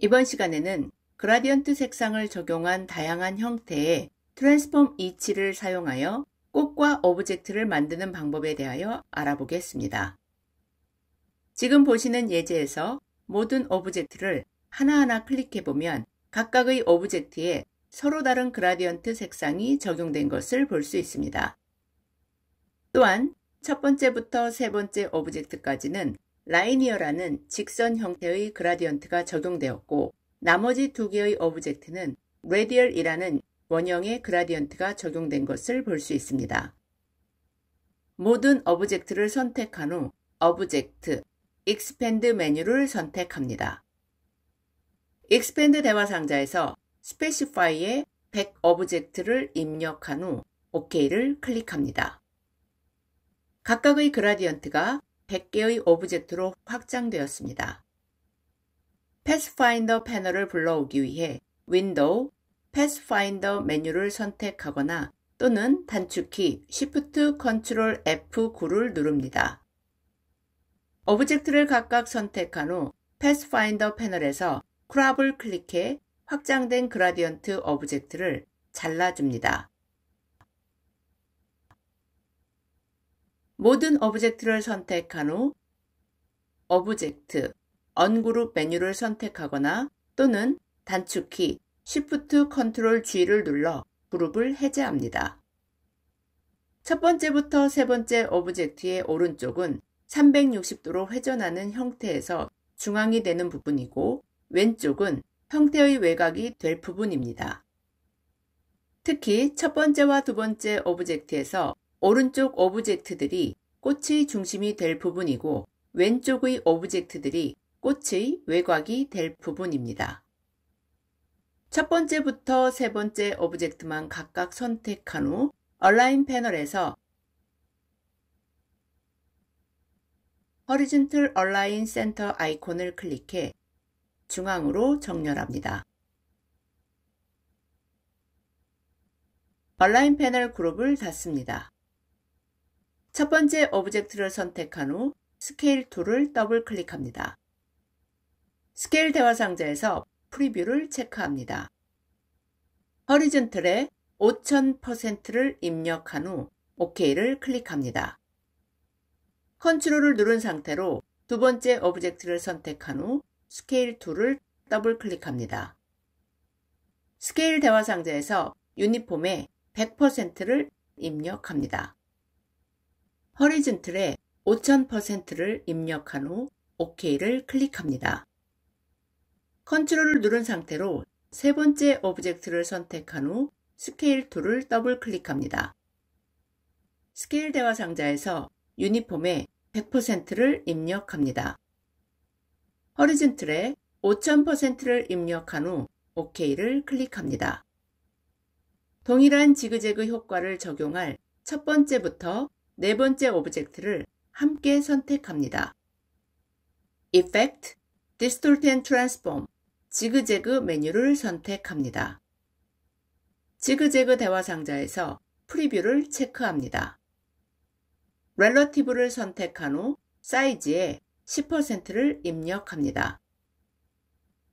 이번 시간에는 그라디언트 색상을 적용한 다양한 형태의 트랜스폼 이치를 사용하여 꽃과 오브젝트를 만드는 방법에 대하여 알아보겠습니다. 지금 보시는 예제에서 모든 오브젝트를 하나하나 클릭해보면 각각의 오브젝트에 서로 다른 그라디언트 색상이 적용된 것을 볼 수 있습니다. 또한 첫 번째부터 세 번째 오브젝트까지는 라이니어라는 직선 형태의 그라디언트가 적용되었고 나머지 두 개의 오브젝트는 레디얼이라는 원형의 그라디언트가 적용된 것을 볼 수 있습니다. 모든 오브젝트를 선택한 후 오브젝트, 익스펜드 메뉴를 선택합니다. 익스펜드 대화 상자에서 스페시파이에100 오브젝트를 입력한 후 OK를 클릭합니다. 각각의 그라디언트가 100개의 오브젝트로 확장되었습니다. 패스파인더 패널을 불러오기 위해 윈도우, 패스파인더 메뉴를 선택하거나 또는 단축키 Shift Ctrl F9를 누릅니다. 오브젝트를 각각 선택한 후 패스파인더 패널에서 크롭을 클릭해 확장된 그라디언트 오브젝트를 잘라줍니다. 모든 오브젝트를 선택한 후 오브젝트, 언그룹 메뉴를 선택하거나 또는 단축키 Shift Ctrl G를 눌러 그룹을 해제합니다. 첫 번째부터 세 번째 오브젝트의 오른쪽은 360도로 회전하는 형태에서 중앙이 되는 부분이고 왼쪽은 형태의 외곽이 될 부분입니다. 특히 첫 번째와 두 번째 오브젝트에서 오른쪽 오브젝트들이 꽃의 중심이 될 부분이고 왼쪽의 오브젝트들이 꽃의 외곽이 될 부분입니다. 첫 번째부터 세 번째 오브젝트만 각각 선택한 후 얼라인 패널에서 허리즌틀 얼라인 센터 아이콘을 클릭해 중앙으로 정렬합니다. 얼라인 패널 그룹을 닫습니다. 첫 번째 오브젝트를 선택한 후 스케일 툴을 더블 클릭합니다. 스케일 대화 상자에서 프리뷰를 체크합니다. 허리즌틀에 5000%를 입력한 후 OK를 클릭합니다. 컨트롤을 누른 상태로 두 번째 오브젝트를 선택한 후 스케일 툴을 더블 클릭합니다. 스케일 대화 상자에서 유니폼에 100%를 입력합니다. 허리즌틀에 5000%를 입력한 후 OK를 클릭합니다. 컨트롤을 누른 상태로 세 번째 오브젝트를 선택한 후 스케일 툴을 더블 클릭합니다. 스케일 대화 상자에서 유니폼에 100%를 입력합니다. 허리즌 틀에 5000%를 입력한 후 OK를 클릭합니다. 동일한 지그재그 효과를 적용할 첫 번째부터 네 번째 오브젝트를 함께 선택합니다. Effect, Distort and Transform, 지그재그 메뉴를 선택합니다. 지그재그 대화 상자에서 프리뷰를 체크합니다. 렐러티브를 선택한 후 사이즈에 10%를 입력합니다.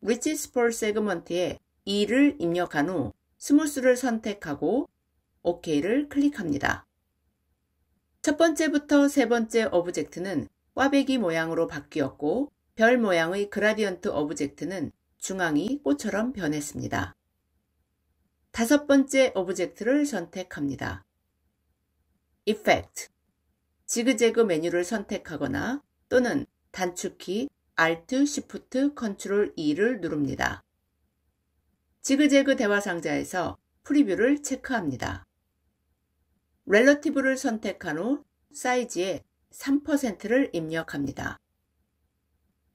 Riches p 리 s e g m e n t 에 2를 입력한 후 스무스를 선택하고 OK를 클릭합니다. 첫 번째부터 세 번째 오브젝트는 꽈배기 모양으로 바뀌었고 별 모양의 그라디언트 오브젝트는 중앙이 꽃처럼 변했습니다. 다섯 번째 오브젝트를 선택합니다. Effect 지그재그 메뉴를 선택하거나 또는 단축키 Alt, Shift, Ctrl, E를 누릅니다. 지그재그 대화 상자에서 프리뷰를 체크합니다. relative를 선택한 후 사이즈에 3%를 입력합니다.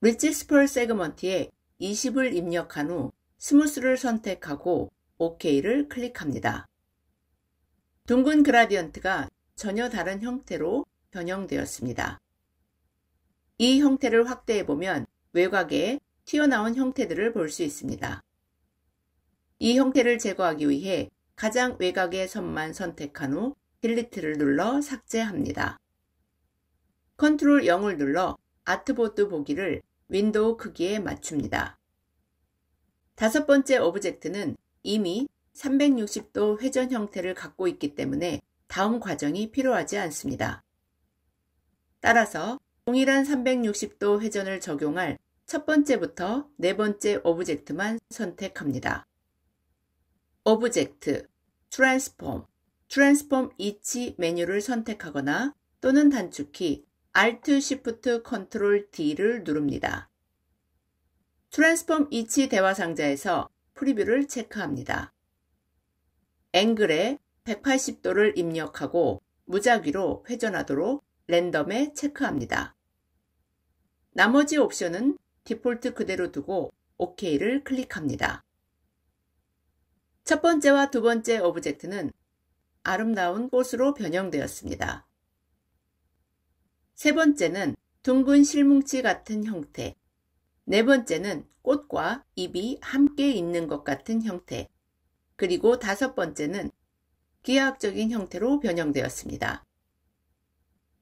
register 세그먼트에 20을 입력한 후 스무스를 선택하고 OK를 클릭합니다. 둥근 그라디언트가 전혀 다른 형태로 변형되었습니다. 이 형태를 확대해보면 외곽에 튀어나온 형태들을 볼 수 있습니다. 이 형태를 제거하기 위해 가장 외곽의 선만 선택한 후 딜리트를 눌러 삭제합니다. 컨트롤 0을 눌러 아트보드 보기를 윈도우 크기에 맞춥니다. 다섯 번째 오브젝트는 이미 360도 회전 형태를 갖고 있기 때문에 다음 과정이 필요하지 않습니다. 따라서 동일한 360도 회전을 적용할 첫 번째부터 네 번째 오브젝트만 선택합니다. 오브젝트, 트랜스폼, Transform Each 메뉴를 선택하거나 또는 단축키 Alt Shift Ctrl D를 누릅니다. Transform Each 대화 상자에서 프리뷰를 체크합니다. 앵글에 180도를 입력하고 무작위로 회전하도록 랜덤에 체크합니다. 나머지 옵션은 디폴트 그대로 두고 OK를 클릭합니다. 첫 번째와 두 번째 오브젝트는 아름다운 꽃으로 변형되었습니다. 세 번째는 둥근 실뭉치 같은 형태. 네 번째는 꽃과 잎이 함께 있는 것 같은 형태. 그리고 다섯 번째는 기하학적인 형태로 변형되었습니다.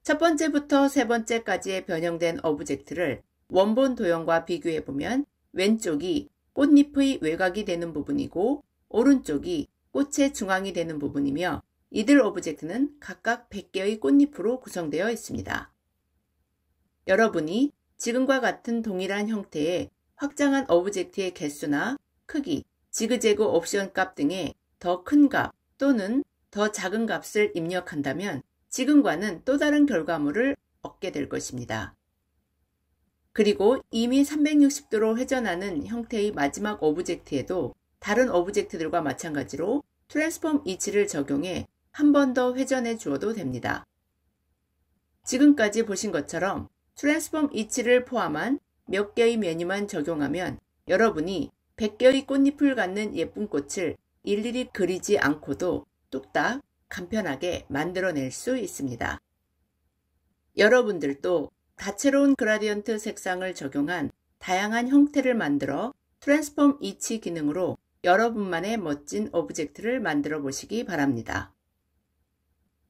첫 번째부터 세 번째까지의 변형된 어브젝트를 원본 도형과 비교해보면 왼쪽이 꽃잎의 외곽이 되는 부분이고 오른쪽이 꽃의 중앙이 되는 부분이며 이들 오브젝트는 각각 100개의 꽃잎으로 구성되어 있습니다. 여러분이 지금과 같은 동일한 형태의 확장한 오브젝트의 개수나 크기, 지그재그 옵션 값 등의 더 큰 값 또는 더 작은 값을 입력한다면 지금과는 또 다른 결과물을 얻게 될 것입니다. 그리고 이미 360도로 회전하는 형태의 마지막 오브젝트에도 다른 오브젝트들과 마찬가지로 트랜스폼 이치를 적용해 한번더 회전해 주어도 됩니다. 지금까지 보신 것처럼 트랜스폼 이치를 포함한 몇 개의 메뉴만 적용하면 여러분이 100개의 꽃잎을 갖는 예쁜 꽃을 일일이 그리지 않고도 뚝딱 간편하게 만들어낼 수 있습니다. 여러분들도 다채로운 그라디언트 색상을 적용한 다양한 형태를 만들어 트랜스폼 이치 기능으로 여러분만의 멋진 오브젝트를 만들어 보시기 바랍니다.